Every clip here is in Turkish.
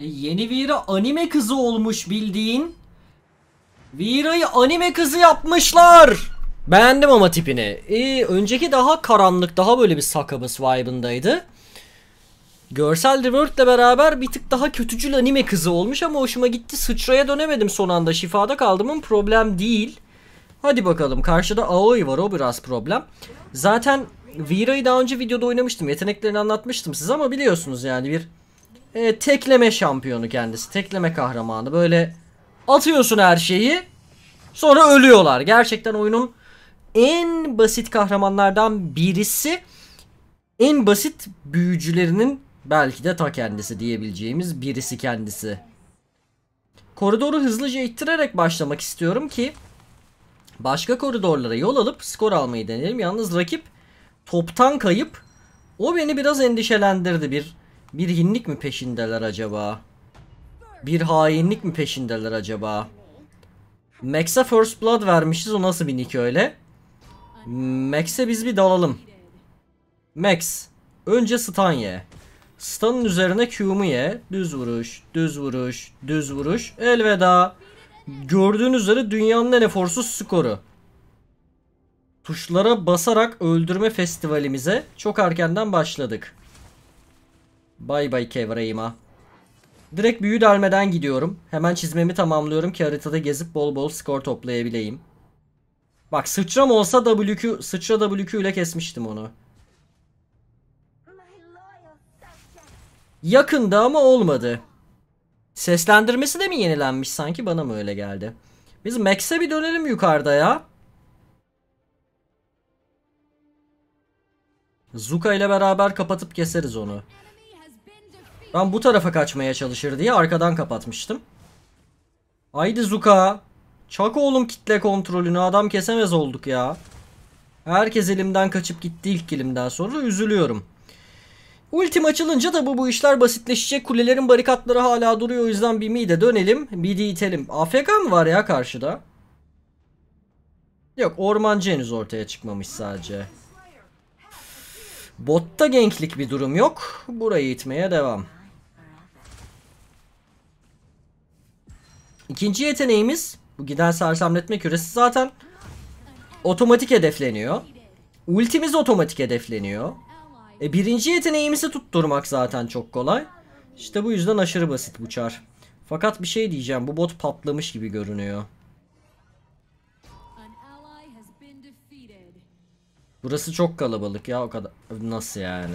E, yeni Vira anime kızı olmuş bildiğin. Vira'yı anime kızı yapmışlar. Beğendim ama tipini. Ee, önceki daha karanlık, daha böyle bir sakabız vibe'ındaydı. Görsel rework'le beraber bir tık daha kötücül anime kızı olmuş ama hoşuma gitti. Sıçraya dönemedim son anda. Şifada kaldım ama problem değil. Hadi bakalım. Karşıda Aoi var. O biraz problem. Zaten Vira'yı daha önce videoda oynamıştım. Yeteneklerini anlatmıştım size ama biliyorsunuz yani bir e, tekleme şampiyonu kendisi. Tekleme kahramanı. Böyle atıyorsun her şeyi. Sonra ölüyorlar. Gerçekten oyunun en basit kahramanlardan birisi. En basit büyücülerinin belki de ta kendisi diyebileceğimiz birisi kendisi. Koridoru hızlıca ittirerek başlamak istiyorum ki başka koridorlara yol alıp skor almayı deneyelim. Yalnız rakip toptan kayıp o beni biraz endişelendirdi. Bir bir hinlik mi peşindeler acaba? Bir hainlik mi peşindeler acaba? Max'e First Blood vermişiz. O nasıl bir nick öyle? Max'e biz bir dalalım. Max. Önce stun ye. Stun'ın üzerine Q'mu ye. Düz vuruş, düz vuruş, düz vuruş. Elveda. Gördüğünüz üzere dünyanın en eforsuz skoru. Tuşlara basarak öldürme festivalimize çok erkenden başladık. Bay bay Kevreyma. Direkt büyü dermeden gidiyorum. Hemen çizmemi tamamlıyorum ki haritada gezip bol bol skor toplayabileyim. Bak sıçram olsa WQ, sıçra WQ ile kesmiştim onu. Yakında ama olmadı. Seslendirmesi de mi yenilenmiş sanki bana mı öyle geldi. Biz Max'e bir dönelim yukarıda ya. Zuka ile beraber kapatıp keseriz onu. Ben bu tarafa kaçmaya çalışır diye arkadan kapatmıştım. Haydi Zuka. Çak oğlum kitle kontrolünü adam kesemez olduk ya. Herkes elimden kaçıp gitti ilk kilimden sonra üzülüyorum. Ultim açılınca da bu, bu işler basitleşecek. Kulelerin barikatları hala duruyor. O yüzden bir mide dönelim. Midi itelim. AFK mı var ya karşıda? Yok ormancı henüz ortaya çıkmamış sadece. Botta genklik bir durum yok. Burayı itmeye devam. İkinci yeteneğimiz bu giden sersemletme küresi zaten otomatik hedefleniyor. Ultimiz otomatik hedefleniyor. E, birinci yeteneğimizi tutturmak zaten çok kolay. İşte bu yüzden aşırı basit bu çar. Fakat bir şey diyeceğim bu bot patlamış gibi görünüyor. Burası çok kalabalık ya o kadar. Nasıl yani?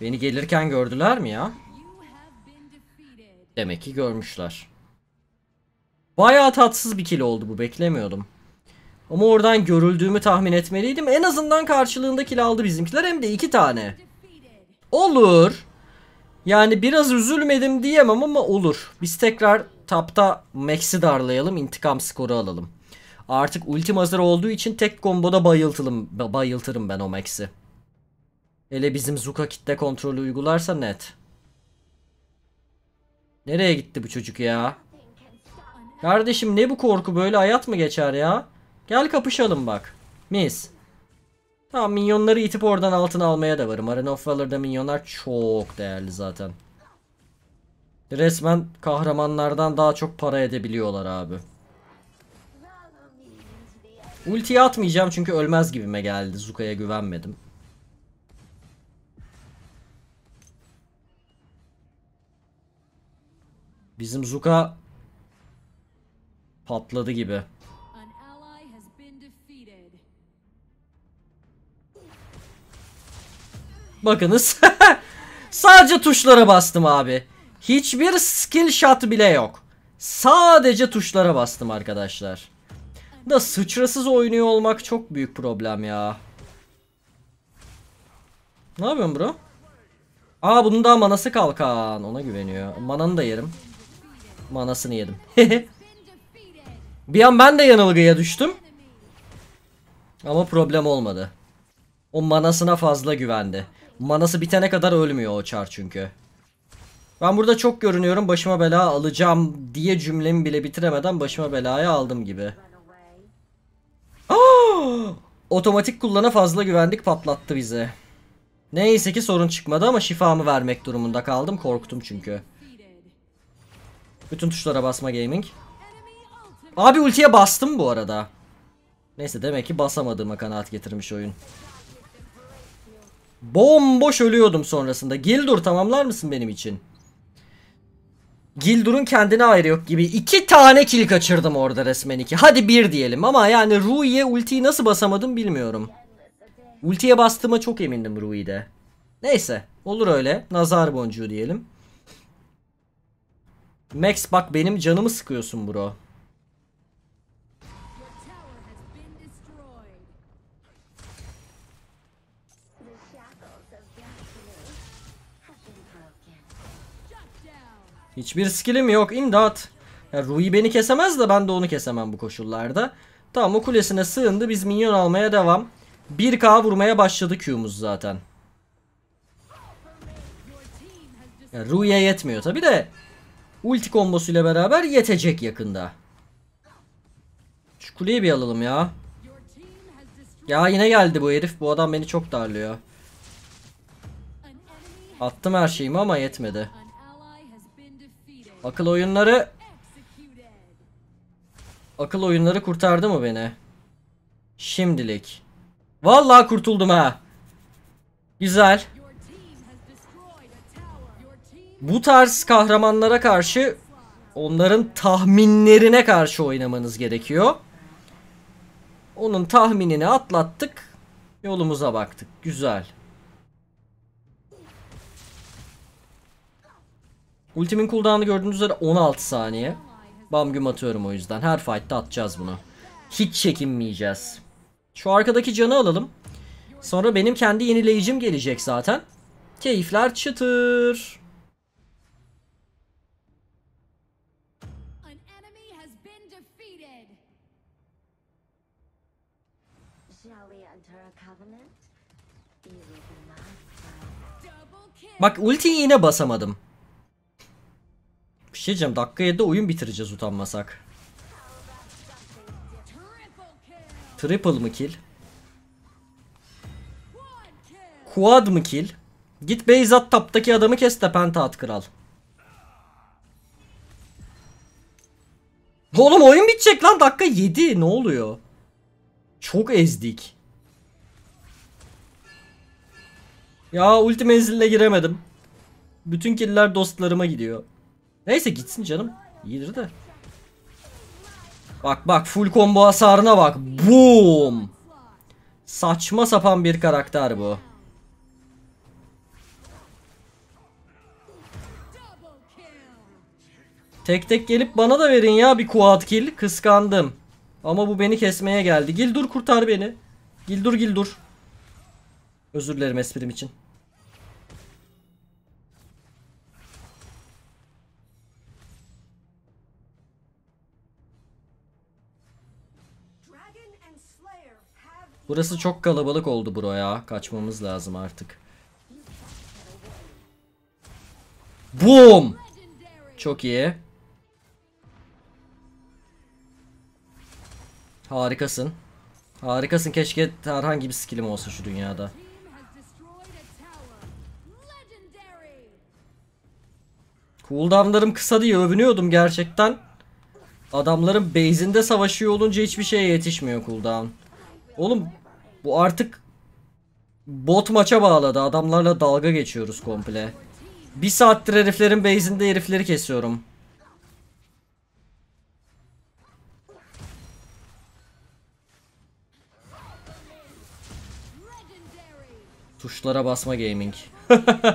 Beni gelirken gördüler mi ya? Demek ki görmüşler. Bayağı tatsız bir kill oldu bu beklemiyordum. Ama oradan görüldüğümü tahmin etmeliydim. En azından karşılığında kill aldı bizimkiler hem de iki tane. Olur. Yani biraz üzülmedim diyemem ama olur. Biz tekrar tapta Max'i darlayalım intikam skoru alalım. Artık ultim hazır olduğu için tek komboda bayıltılım, bayıltırım ben o Max'i. Ele bizim Zuka kitle kontrolü uygularsa net. Nereye gitti bu çocuk ya? Kardeşim ne bu korku böyle hayat mı geçer ya? Gel kapışalım bak. Mis. Tamam minyonları itip oradan altın almaya da varım. Arena of Valor'da minyonlar çok değerli zaten. Resmen kahramanlardan daha çok para edebiliyorlar abi. Ultiyi atmayacağım çünkü ölmez gibime geldi. Zuka'ya güvenmedim. Bizim Zuka patladı gibi. Bakınız. Sadece tuşlara bastım abi. Hiçbir skill shot bile yok. Sadece tuşlara bastım arkadaşlar. Da sıçrasız oynuyor olmak çok büyük problem ya. Ne yapıyorsun bro? Aa bunun daha manası kalkan. Ona güveniyor. Mananı da yerim. Manasını yedim. bir an ben de yanılgıya düştüm. Ama problem olmadı. O manasına fazla güvendi. Manası bitene kadar ölmüyor o çar çünkü. Ben burada çok görünüyorum başıma bela alacağım diye cümlemi bile bitiremeden başıma belaya aldım gibi. Otomatik kullana fazla güvendik patlattı bizi. Neyse ki sorun çıkmadı ama şifamı vermek durumunda kaldım korktum çünkü. Bütün tuşlara basma gaming. Abi ultiye bastım bu arada. Neyse demek ki basamadığıma kanaat getirmiş oyun. Bomboş ölüyordum sonrasında. Gildur tamamlar mısın benim için? Gildur'un kendine ayrı yok gibi. iki tane kill kaçırdım orada resmen iki. Hadi bir diyelim ama yani Rui'ye ultiyi nasıl basamadım bilmiyorum. Ultiye bastığıma çok emindim Rui'de. Neyse olur öyle. Nazar boncuğu diyelim. Max bak benim canımı sıkıyorsun bro. Hiçbir skillim yok imdat. Ya Rui beni kesemez de ben de onu kesemem bu koşullarda. Tamam o kulesine sığındı biz minyon almaya devam. 1k vurmaya başladı Q'muz zaten. Ya Rui'ye yetmiyor tabi de Ulti kombosuyla beraber yetecek yakında. Şu kuleyi bir alalım ya. Ya yine geldi bu herif. Bu adam beni çok darlıyor. Attım her şeyimi ama yetmedi. Akıl oyunları... Akıl oyunları kurtardı mı beni? Şimdilik. Vallahi kurtuldum ha. Güzel bu tarz kahramanlara karşı onların tahminlerine karşı oynamanız gerekiyor. Onun tahminini atlattık. Yolumuza baktık. Güzel. Ultimin cooldown'ı gördüğünüz üzere 16 saniye. Bam güm atıyorum o yüzden. Her fight'ta atacağız bunu. Hiç çekinmeyeceğiz. Şu arkadaki canı alalım. Sonra benim kendi yenileyicim gelecek zaten. Keyifler çıtır. Bak ultiyi yine basamadım. Bir şey diyeceğim dakika 7'de oyun bitireceğiz utanmasak. Triple mı kill? Quad mı kill? Git Beyzat taptaki adamı kes de penta at kral. Oğlum oyun bitecek lan dakika 7 ne oluyor? Çok ezdik. Ya ulti menziline giremedim. Bütün killer dostlarıma gidiyor. Neyse gitsin canım. İyidir de. Bak bak full combo hasarına bak. Boom. Saçma sapan bir karakter bu. Tek tek gelip bana da verin ya bir quad kill. Kıskandım. Ama bu beni kesmeye geldi. Gildur kurtar beni. Gildur Gildur. Özür dilerim esprim için. Burası çok kalabalık oldu buraya. Kaçmamız lazım artık. Boom! Çok iyi. Harikasın. Harikasın. Keşke herhangi bir skillim olsa şu dünyada. Cooldownlarım kısa diye övünüyordum gerçekten. Adamların base'inde savaşıyor olunca hiçbir şeye yetişmiyor cooldown. Oğlum bu artık bot maça bağladı. Adamlarla dalga geçiyoruz komple. Bir saattir heriflerin base'inde herifleri kesiyorum. Tuşlara basma gaming.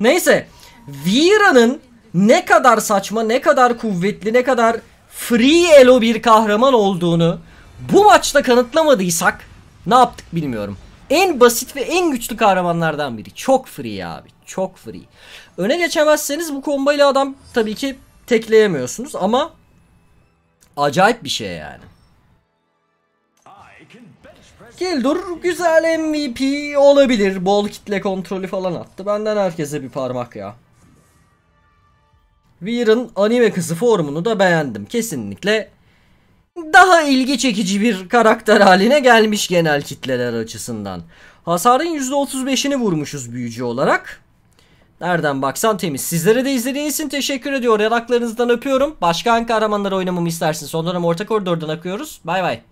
Neyse. Vira'nın ne kadar saçma, ne kadar kuvvetli, ne kadar free elo bir kahraman olduğunu bu maçta kanıtlamadıysak ne yaptık bilmiyorum. En basit ve en güçlü kahramanlardan biri. Çok free abi. Çok free. Öne geçemezseniz bu kombayla adam tabii ki tekleyemiyorsunuz ama acayip bir şey yani. Gildur güzel MVP olabilir. Bol kitle kontrolü falan attı. Benden herkese bir parmak ya. Weir'ın anime kızı formunu da beğendim. Kesinlikle daha ilgi çekici bir karakter haline gelmiş genel kitleler açısından. Hasarın %35'ini vurmuşuz büyücü olarak. Nereden baksan temiz. Sizlere de izlediğiniz için teşekkür ediyorum. Yanaklarınızdan öpüyorum. Başka hangi kahramanları oynamamı istersin? Son dönem orta koridordan akıyoruz. Bay bay.